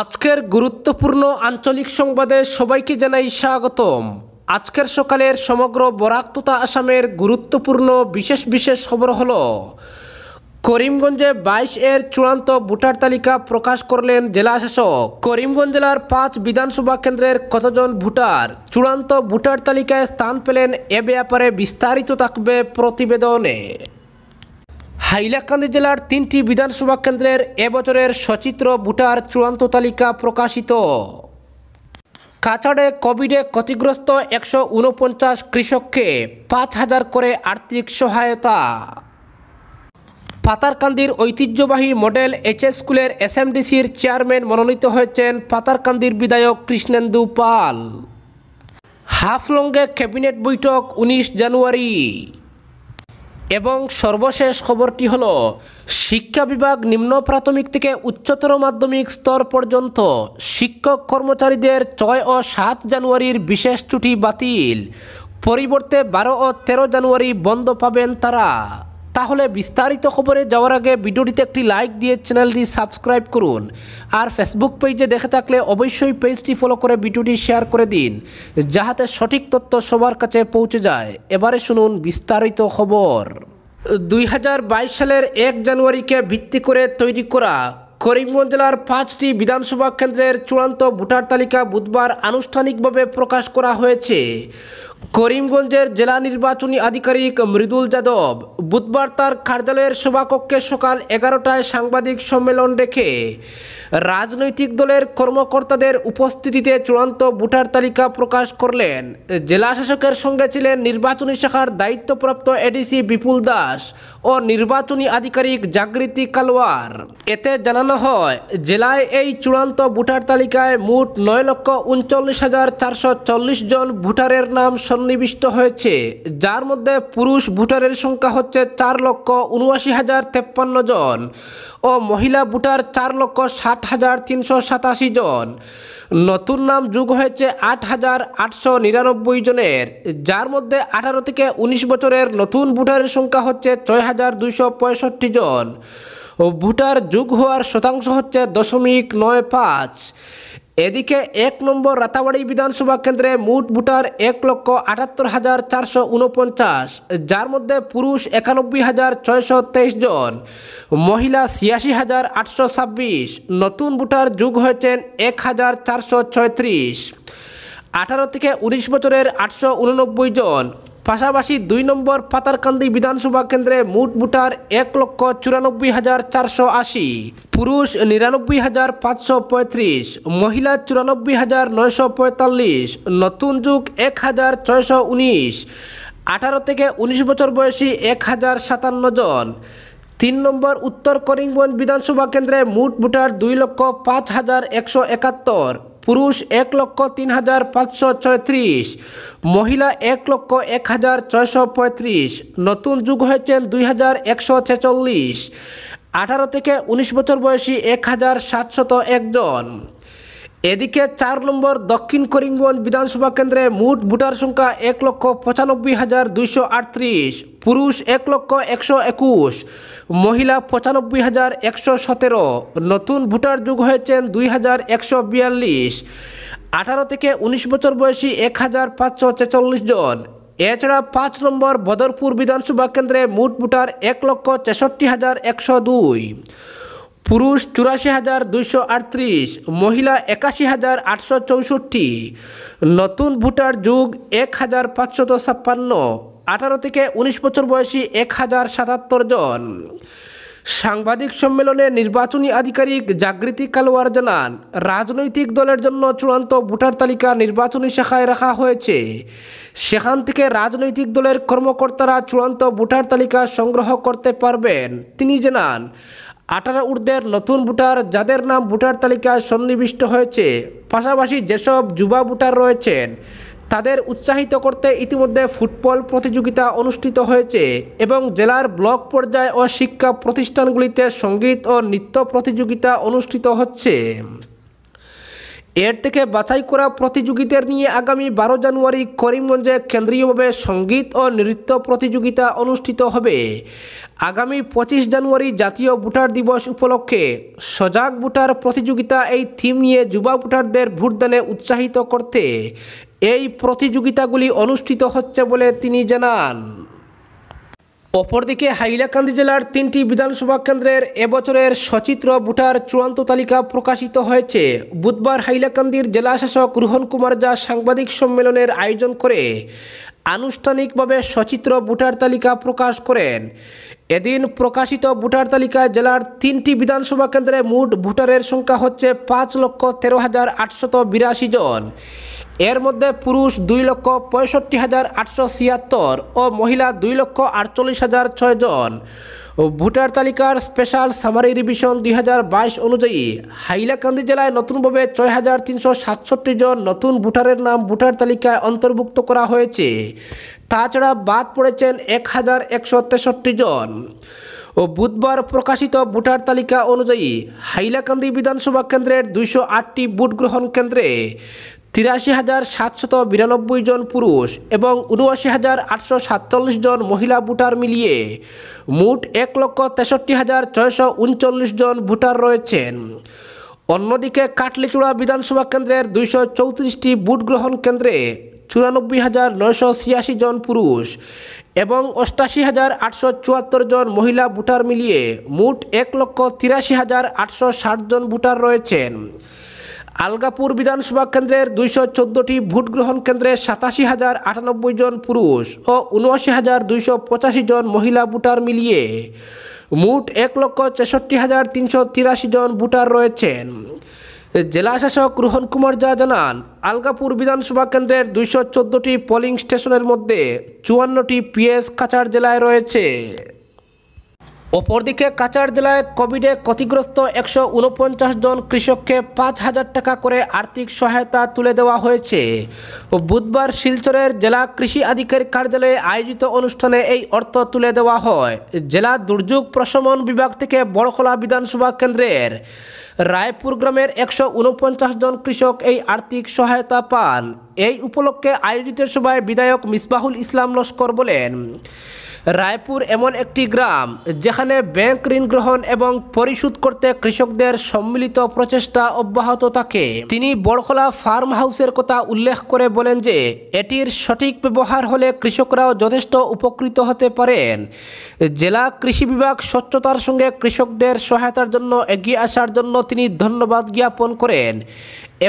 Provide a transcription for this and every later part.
আজকের গুরুত্বপূর্ণ আঞ্চলিক সংবাদে সবাইকে জানাই স্বাগতম আজকের সকালের সমগ্র বরাক তথা আসামের গুরুত্বপূর্ণ বিশেষ বিশেষ খবর হল করিমগঞ্জে বাইশ এর চূড়ান্ত ভোটার তালিকা প্রকাশ করলেন জেলা শাসক করিমগঞ্জ জেলার পাঁচ বিধানসভা কেন্দ্রের কতজন ভোটার চূড়ান্ত ভোটার তালিকায় স্থান পেলেন এ ব্যাপারে বিস্তারিত থাকবে প্রতিবেদনে হাইলাকান্দি জেলার তিনটি বিধানসভা কেন্দ্রের এবছরের সচিত্র ভোটার চূড়ান্ত তালিকা প্রকাশিত কাছাড়ে কোভিডে ক্ষতিগ্রস্ত একশো উনপঞ্চাশ কৃষককে পাঁচ হাজার করে আর্থিক সহায়তা পাতারকান্দির ঐতিহ্যবাহী মডেল এইচএস স্কুলের এসএমডিসির চেয়ারম্যান মনোনীত হয়েছেন পাতারকান্দির বিধায়ক কৃষ্ণেন্দু পাল হাফলঙ্গে ক্যাবিনেট বৈঠক উনিশ জানুয়ারি এবং সর্বশেষ খবরটি হল শিক্ষা বিভাগ নিম্ন প্রাথমিক থেকে উচ্চতর মাধ্যমিক স্তর পর্যন্ত শিক্ষক কর্মচারীদের ছয় ও সাত জানুয়ারির বিশেষ ছুটি বাতিল পরিবর্তে বারো ও তেরো জানুয়ারি বন্ধ পাবেন তারা তাহলে বিস্তারিত খবরে যাওয়ার আগে ভিডিওটিতে একটি লাইক দিয়ে চ্যানেলটি সাবস্ক্রাইব করুন আর ফেসবুক পেজে দেখে থাকলে অবশ্যই পেজটি ফলো করে ভিডিওটি শেয়ার করে দিন যাহাতে সঠিক তথ্য সবার কাছে পৌঁছে যায় এবারে শুনুন বিস্তারিত খবর দুই সালের এক জানুয়ারিকে ভিত্তি করে তৈরি করা করিমগঞ্জ জেলার পাঁচটি বিধানসভা কেন্দ্রের চূড়ান্ত ভোটার তালিকা বুধবার আনুষ্ঠানিকভাবে প্রকাশ করা হয়েছে করিমগঞ্জের জেলা নির্বাচনী আধিকারিক মৃদুল যাদব বুধবার তার কার্যালয়ের সভাকক্ষে সকাল এগারোটায় সাংবাদিক সম্মেলন রেখে রাজনৈতিক দলের কর্মকর্তাদের উপস্থিতিতে চূড়ান্ত ভোটার তালিকা প্রকাশ করলেন জেলা শাসকের সঙ্গে ছিলেন নির্বাচনী শাখার দায়িত্বপ্রাপ্ত এডিসি বিপুল দাস ও নির্বাচনী আধিকারিক জাগৃতি কালওয়ার এতে জানানো হয় জেলায় এই চূড়ান্ত ভোটার তালিকায় মোট নয় লক্ষ উনচল্লিশ হাজার চারশো চল্লিশ জন ভোটারের নাম সন্নিবিষ্ট হয়েছে যার মধ্যে পুরুষ ভোটারের সংখ্যা হচ্ছে চার লক্ষ উনআশি হাজার তেপ্পান্ন জন ও মহিলা ভোটার চার লক্ষ ষাট হাজার তিনশো সাতাশি জন নতুন নাম যুগ হয়েছে আট হাজার আটশো নিরানব্বই জনের যার মধ্যে আঠারো থেকে উনিশ বছরের নতুন ভোটারের সংখ্যা হচ্ছে ছয় হাজার দুইশো পঁয়ষট্টি জন ভোটার যুগ হওয়ার শতাংশ হচ্ছে দশমিক নয় পাঁচ এদিকে এক নম্বর রাতাবাড়ি বিধানসভা কেন্দ্রে মোট ভোটার এক লক্ষ আটাত্তর হাজার চারশো উনপঞ্চাশ যার মধ্যে পুরুষ একানব্বই হাজার ছয়শো তেইশ জন মহিলা ছিয়াশি হাজার আটশো ছাব্বিশ নতুন ভোটার যুগ হয়েছেন এক হাজার চারশো ছয়ত্রিশ আঠারো থেকে উনিশ বছরের আটশো উননব্বই জন পাশাপাশি দুই নম্বর পাতারকান্দি বিধানসভা কেন্দ্রে মোট ভোটার এক লক্ষ চুরানব্বই হাজার চারশো আশি পুরুষ নিরানব্বই হাজার পাঁচশো পঁয়ত্রিশ মহিলা চুরানব্বই হাজার নয়শো পঁয়তাল্লিশ নতুন যুগ এক হাজার ছয়শো উনিশ আঠারো থেকে উনিশ বছর বয়সী এক হাজার সাতান্ন জন তিন নম্বর উত্তর করিমগঞ্জ বিধানসভা কেন্দ্রে মোট ভোটার দুই লক্ষ পাঁচ হাজার একশো একাত্তর পুরুষ এক লক্ষ তিন হাজার পাঁচশো ছয়ত্রিশ মহিলা এক লক্ষ এক হাজার ছয়শো পঁয়ত্রিশ নতুন যুগ হয়েছেন দুই হাজার একশো ছেচল্লিশ আঠারো থেকে উনিশ বছর বয়সী এক হাজার সাতশত একজন এদিকে চার নম্বর দক্ষিণ করিমগঞ্জ বিধানসভা কেন্দ্রে মোট ভোটার সংখ্যা এক লক্ষ পঁচানব্বই হাজার দুইশো আটত্রিশ পুরুষ এক লক্ষ একশো একুশ মহিলা পঁচানব্বই হাজার একশো সতেরো নতুন ভোটার যুগ হয়েছেন দুই হাজার একশো বিয়াল্লিশ আঠারো থেকে উনিশ বছর বয়সী এক হাজার পাঁচশো ছেচল্লিশ জন এছাড়া পাঁচ নম্বর বদরপুর বিধানসভা কেন্দ্রে মোট ভোটার এক লক্ষ তেষট্টি হাজার একশো দুই পুরুষ চুরাশি হাজার দুইশো আটত্রিশ মহিলা একাশি হাজার আটশো চৌষট্টি নতুন ভোটার যুগ এক হাজার পাঁচশত ছাপ্পান্ন আঠারো থেকে উনিশ বছর বয়সী এক হাজার সাতাত্তর জন সাংবাদিক সম্মেলনে নির্বাচনী আধিকারিক জাগৃতি কালোয়ার জানান রাজনৈতিক দলের জন্য চূড়ান্ত ভোটার তালিকা নির্বাচনী শাখায় রাখা হয়েছে সেখান থেকে রাজনৈতিক দলের কর্মকর্তারা চূড়ান্ত ভোটার তালিকা সংগ্রহ করতে পারবেন তিনি জানান আঠারো উর্ধের নতুন ভোটার যাদের নাম ভোটার তালিকায় সন্নিবিষ্ট হয়েছে পাশাপাশি যেসব যুবা ভোটার রয়েছেন তাদের উৎসাহিত করতে ইতিমধ্যে ফুটবল প্রতিযোগিতা অনুষ্ঠিত হয়েছে এবং জেলার ব্লক পর্যায় ও শিক্ষা প্রতিষ্ঠানগুলিতে সঙ্গীত ও নৃত্য প্রতিযোগিতা অনুষ্ঠিত হচ্ছে এর থেকে বাছাই করা প্রতিযোগিতার নিয়ে আগামী বারো জানুয়ারি করিমগঞ্জে কেন্দ্রীয়ভাবে সঙ্গীত ও নৃত্য প্রতিযোগিতা অনুষ্ঠিত হবে আগামী পঁচিশ জানুয়ারি জাতীয় ভোটার দিবস উপলক্ষে সজাগ ভোটার প্রতিযোগিতা এই থিম নিয়ে যুবা ভোটারদের ভোটদানে উৎসাহিত করতে এই প্রতিযোগিতাগুলি অনুষ্ঠিত হচ্ছে বলে তিনি জানান অপরদিকে হাইলাকান্দি জেলার তিনটি বিধানসভা কেন্দ্রের এবছরের সচিত্র ভোটার চূড়ান্ত তালিকা প্রকাশিত হয়েছে বুধবার হাইলাকান্দির জেলাশাসক রোহন কুমার যা সাংবাদিক সম্মেলনের আয়োজন করে আনুষ্ঠানিকভাবে সচিত্র ভোটার তালিকা প্রকাশ করেন এদিন প্রকাশিত ভোটার তালিকায় জেলার তিনটি বিধানসভা কেন্দ্রে মোট ভোটারের সংখ্যা হচ্ছে পাঁচ লক্ষ তেরো হাজার আটশত বিরাশি জন এর মধ্যে পুরুষ দুই লক্ষ পঁয়ষট্টি হাজার আটশো ছিয়াত্তর ও মহিলা দুই লক্ষ আটচল্লিশ হাজার ছয় জন ভোটার তালিকার স্পেশাল সামারি রিভিশন দুই অনুযায়ী হাইলাকান্দি জেলায় নতুনভাবে ছয় হাজার তিনশো সাতষট্টি জন নতুন ভোটারের নাম ভোটার তালিকায় অন্তর্ভুক্ত করা হয়েছে তাছাড়া বাদ পড়েছেন এক হাজার একশো তেষট্টি জন ও বুধবার প্রকাশিত ভোটার তালিকা অনুযায়ী হাইলাকান্দি বিধানসভা কেন্দ্রের দুইশো আটটি ভোট গ্রহণ কেন্দ্রে তিরাশি হাজার সাতশত বিরানব্বই জন পুরুষ এবং উনআশি হাজার আটশো সাতচল্লিশ জন মহিলা ভোটার মিলিয়ে মোট এক লক্ষ তেষট্টি হাজার ছয়শো উনচল্লিশ জন ভোটার রয়েছেন অন্যদিকে কাটলিচুড়া বিধানসভা কেন্দ্রের দুইশো চৌত্রিশটি ভোট গ্রহণ কেন্দ্রে চুরানব্বই হাজার নয়শো ছিয়াশি জন পুরুষ এবং অষ্টাশি হাজার আটশো চুয়াত্তর জন মহিলা ভোটার মিলিয়ে মোট এক লক্ষ তিরাশি হাজার আটশো ষাট জন ভোটার রয়েছেন আলগাপুর বিধানসভা কেন্দ্রের দুইশো চোদ্দোটি ভোট গ্রহণ কেন্দ্রে সাতাশি হাজার আটানব্বই জন পুরুষ ও উনআশি হাজার দুইশো পঁচাশি জন মহিলা ভোটার মিলিয়ে মোট এক লক্ষ ছেষট্টি হাজার তিনশো তিরাশি জন ভোটার রয়েছেন জেলা শাসক রোহন কুমার যা জানান আলগাপুর বিধানসভা কেন্দ্রের দুইশো চোদ্দোটি পোলিং স্টেশনের মধ্যে চুয়ান্নটি পিএস কাছাড় জেলায় রয়েছে অপরদিকে কাছাড় জেলায় কোভিডে ক্ষতিগ্রস্ত একশো উনপঞ্চাশ জন কৃষককে পাঁচ হাজার টাকা করে আর্থিক সহায়তা তুলে দেওয়া হয়েছে বুধবার শিলচরের জেলা কৃষি আধিকারিক কার্যালয়ে আয়োজিত অনুষ্ঠানে এই অর্থ তুলে দেওয়া হয় জেলা দুর্যোগ প্রশমন বিভাগ থেকে বড়খোলা বিধানসভা কেন্দ্রের রায়পুর গ্রামের একশো জন কৃষক এই আর্থিক সহায়তা পান এই উপলক্ষে আয়োজিত সভায় বিধায়ক মিসবাহুল ইসলাম লস্কর বলেন রায়পুর এমন একটি গ্রাম যেখানে ব্যাংক ঋণ গ্রহণ এবং পরিশোধ করতে কৃষকদের সম্মিলিত প্রচেষ্টা অব্যাহত থাকে তিনি বড়খোলা ফার্ম হাউসের কথা উল্লেখ করে বলেন যে এটির সঠিক ব্যবহার হলে কৃষকরাও যথেষ্ট উপকৃত হতে পারেন জেলা কৃষি বিভাগ স্বচ্ছতার সঙ্গে কৃষকদের সহায়তার জন্য এগিয়ে আসার জন্য তিনি ধন্যবাদ জ্ঞাপন করেন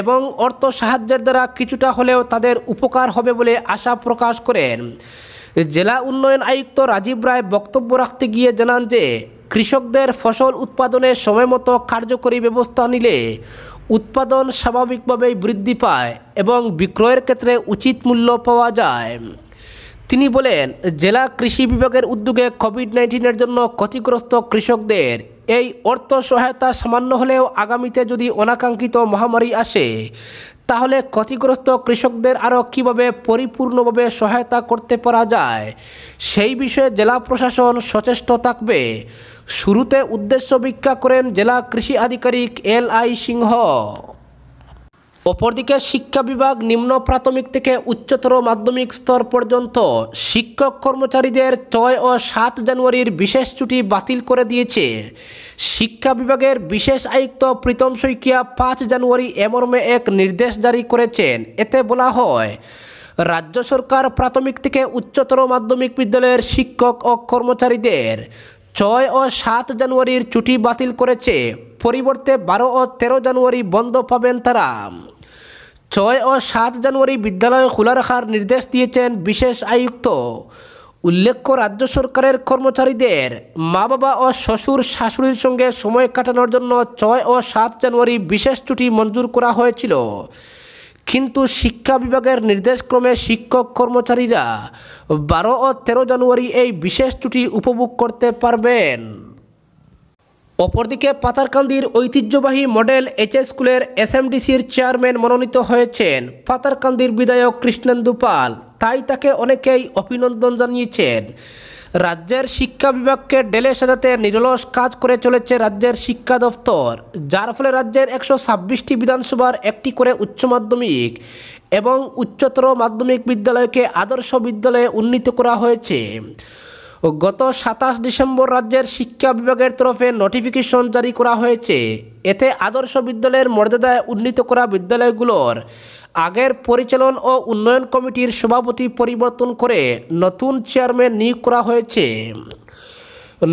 এবং অর্থ সাহায্যের দ্বারা কিছুটা হলেও তাদের উপকার হবে বলে আশা প্রকাশ করেন জেলা উন্নয়ন আয়ুক্ত রাজীব রায় বক্তব্য রাখতে গিয়ে জানান যে কৃষকদের ফসল উৎপাদনে সময়মতো কার্যকরী ব্যবস্থা নিলে উৎপাদন স্বাভাবিকভাবেই বৃদ্ধি পায় এবং বিক্রয়ের ক্ষেত্রে উচিত মূল্য পাওয়া যায় তিনি বলেন জেলা কৃষি বিভাগের উদ্যোগে কোভিড নাইন্টিনের জন্য ক্ষতিগ্রস্ত কৃষকদের এই অর্থ সহায়তা সামান্য হলেও আগামীতে যদি অনাকাঙ্ক্ষিত মহামারী আসে তাহলে ক্ষতিগ্রস্ত কৃষকদের আরও কীভাবে পরিপূর্ণভাবে সহায়তা করতে পারা যায় সেই বিষয়ে জেলা প্রশাসন সচেষ্ট থাকবে শুরুতে উদ্দেশ্য ভিক্ষা করেন জেলা কৃষি আধিকারিক এল আই সিংহ অপরদিকে শিক্ষা বিভাগ নিম্ন প্রাথমিক থেকে উচ্চতর মাধ্যমিক স্তর পর্যন্ত শিক্ষক কর্মচারীদের ছয় ও সাত জানুয়ারির বিশেষ ছুটি বাতিল করে দিয়েছে শিক্ষা বিভাগের বিশেষ আয়ুক্ত প্রীতম শইকিয়া পাঁচ জানুয়ারি এমর্মে এক নির্দেশ জারি করেছেন এতে বলা হয় রাজ্য সরকার প্রাথমিক থেকে উচ্চতর মাধ্যমিক বিদ্যালয়ের শিক্ষক ও কর্মচারীদের ছয় ও সাত জানুয়ারির ছুটি বাতিল করেছে পরিবর্তে বারো ও তেরো জানুয়ারি বন্ধ পাবেন তারা ছয় ও সাত জানুয়ারি বিদ্যালয় খোলা রাখার নির্দেশ দিয়েছেন বিশেষ আয়ুক্ত উল্লেখ্য রাজ্য সরকারের কর্মচারীদের মা বাবা ও শ্বশুর শাশুড়ির সঙ্গে সময় কাটানোর জন্য ছয় ও সাত জানুয়ারি বিশেষ ছুটি মঞ্জুর করা হয়েছিল কিন্তু শিক্ষা বিভাগের নির্দেশক্রমে শিক্ষক কর্মচারীরা বারো ও তেরো জানুয়ারি এই বিশেষ ছুটি উপভোগ করতে পারবেন অপরদিকে পাতারকান্দির ঐতিহ্যবাহী মডেল এইচ এস স্কুলের এসএমডিসির চেয়ারম্যান মনোনীত হয়েছেন পাতারকান্দির বিধায়ক কৃষ্ণেন্দু পাল তাই তাকে অনেকেই অভিনন্দন জানিয়েছেন রাজ্যের শিক্ষা বিভাগকে ডেলে সাজাতে নিরলস কাজ করে চলেছে রাজ্যের শিক্ষা দফতর যার ফলে রাজ্যের একশো ছাব্বিশটি বিধানসভার একটি করে উচ্চ মাধ্যমিক এবং উচ্চতর মাধ্যমিক বিদ্যালয়কে আদর্শ বিদ্যালয়ে উন্নীত করা হয়েছে গত সাতাশ ডিসেম্বর রাজ্যের শিক্ষা বিভাগের তরফে নোটিফিকেশন জারি করা হয়েছে এতে আদর্শ বিদ্যালয়ের মর্যাদায় উন্নীত করা বিদ্যালয়গুলোর আগের পরিচালন ও উন্নয়ন কমিটির সভাপতি পরিবর্তন করে নতুন চেয়ারম্যান নিয়োগ করা হয়েছে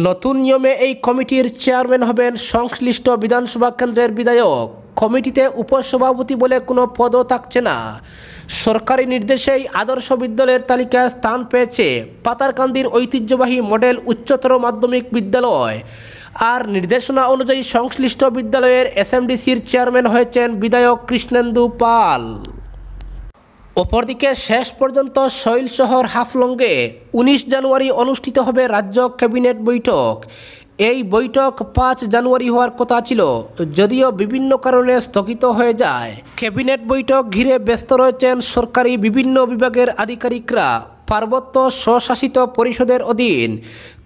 নতুন নিয়মে এই কমিটির চেয়ারম্যান হবেন সংশ্লিষ্ট বিধানসভা কেন্দ্রের বিধায়ক কমিটিতে উপসভাপতি বলে কোনো পদও থাকছে না সরকারি নির্দেশেই আদর্শ বিদ্যালয়ের তালিকায় স্থান পেয়েছে পাতারকান্দির ঐতিহ্যবাহী মডেল উচ্চতর মাধ্যমিক বিদ্যালয় আর নির্দেশনা অনুযায়ী সংশ্লিষ্ট বিদ্যালয়ের এসএমডিসির চেয়ারম্যান হয়েছেন বিধায়ক কৃষ্ণেন্দু পাল অপরদিকে শেষ পর্যন্ত শৈল শহর হাফলঙ্গে উনিশ জানুয়ারি অনুষ্ঠিত হবে রাজ্য ক্যাবিনেট বৈঠক এই বৈঠক পাঁচ জানুয়ারি হওয়ার কথা ছিল যদিও বিভিন্ন কারণে স্থগিত হয়ে যায় ক্যাবিনেট বৈঠক ঘিরে ব্যস্ত রয়েছেন সরকারি বিভিন্ন বিভাগের আধিকারিকরা পার্বত্য স্বশাসিত পরিষদের অধীন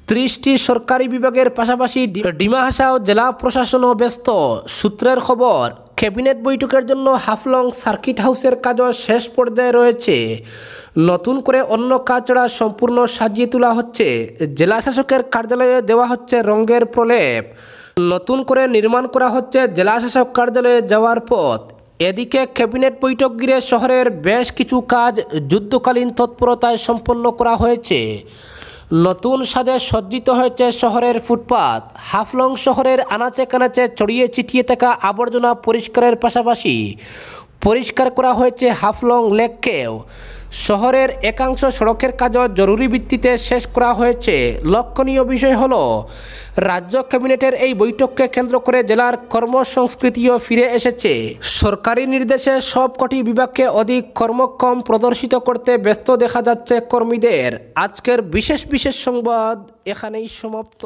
ত্রিশটি সরকারি বিভাগের পাশাপাশি ডিমাহাসাও জেলা প্রশাসনও ব্যস্ত সূত্রের খবর ক্যাবিনেট বৈঠকের জন্য হাফলং সার্কিট হাউসের কাজও শেষ পর্যায়ে রয়েছে নতুন করে অন্য কাজ সম্পূর্ণ সাজিয়ে তোলা হচ্ছে জেলাশাসকের কার্যালয়ে দেওয়া হচ্ছে রঙ্গের প্রলেপ নতুন করে নির্মাণ করা হচ্ছে জেলাশাসক কার্যালয়ে যাওয়ার পথ এদিকে ক্যাবিনেট বৈঠক গিরে শহরের বেশ কিছু কাজ যুদ্ধকালীন তৎপরতায় সম্পন্ন করা হয়েছে নতুন সাজে সজ্জিত হয়েছে শহরের ফুটপাত হাফলং শহরের আনাচে কানাচে ছড়িয়ে ছিটিয়ে থাকা আবর্জনা পরিষ্কারের পাশাপাশি পরিষ্কার করা হয়েছে হাফলং লেককেও শহরের একাংশ সড়কের কাজও জরুরি ভিত্তিতে শেষ করা হয়েছে লক্ষণীয় বিষয় হল রাজ্য ক্যাবিনেটের এই বৈঠককে কেন্দ্র করে জেলার কর্মসংস্কৃতিও ফিরে এসেছে সরকারি নির্দেশে সব কটি বিভাগকে অধিক কর্মক্ষম প্রদর্শিত করতে ব্যস্ত দেখা যাচ্ছে কর্মীদের আজকের বিশেষ বিশেষ সংবাদ এখানেই সমাপ্ত